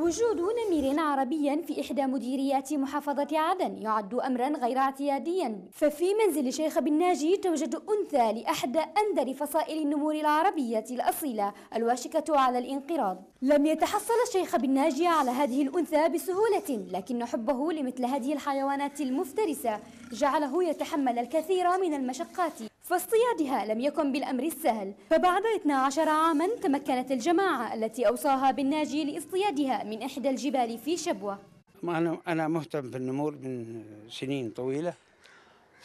وجود نمير عربي في إحدى مديريات محافظة عدن يعد أمرا غير اعتياديا ففي منزل شيخ بن ناجي توجد أنثى لأحد أندر فصائل النمور العربية الأصيلة الواشكة على الانقراض لم يتحصل الشيخ بن ناجي على هذه الأنثى بسهولة لكن حبه لمثل هذه الحيوانات المفترسة جعله يتحمل الكثير من المشقات فاصطيادها لم يكن بالأمر السهل فبعد 12 عاما تمكنت الجماعة التي أوصاها بالناجي لاصطيادها من إحدى الجبال في شبوة أنا مهتم بالنمور من سنين طويلة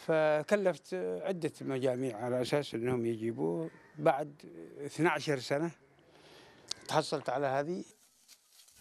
فكلفت عدة مجاميع على أساس أنهم يجيبوه بعد 12 سنة تحصلت على هذه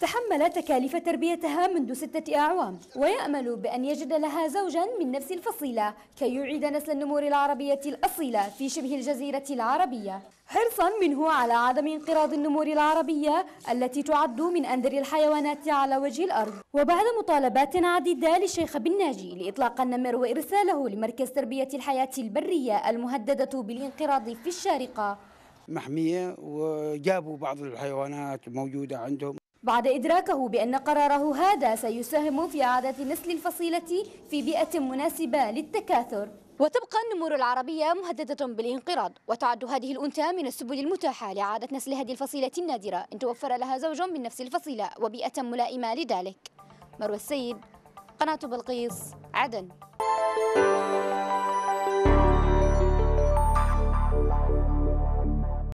تحمل تكاليف تربيتها منذ ستة أعوام ويأمل بأن يجد لها زوجا من نفس الفصيلة كي يعيد نسل النمور العربية الأصيلة في شبه الجزيرة العربية حرصا منه على عدم انقراض النمور العربية التي تعد من أندر الحيوانات على وجه الأرض وبعد مطالبات عديدة للشيخ بن ناجي لإطلاق النمر وإرساله لمركز تربية الحياة البرية المهددة بالانقراض في الشارقة محمية وجابوا بعض الحيوانات موجودة عندهم بعد إدراكه بأن قراره هذا سيساهم في إعادة نسل الفصيلة في بيئة مناسبة للتكاثر وتبقى النمور العربية مهددة بالانقراض وتعد هذه الأنثى من السبل المتاحة لإعادة نسل هذه الفصيلة النادرة إن توفر لها زوج من نفس الفصيلة وبيئة ملائمة لذلك مروى السيد قناة بلقيس عدن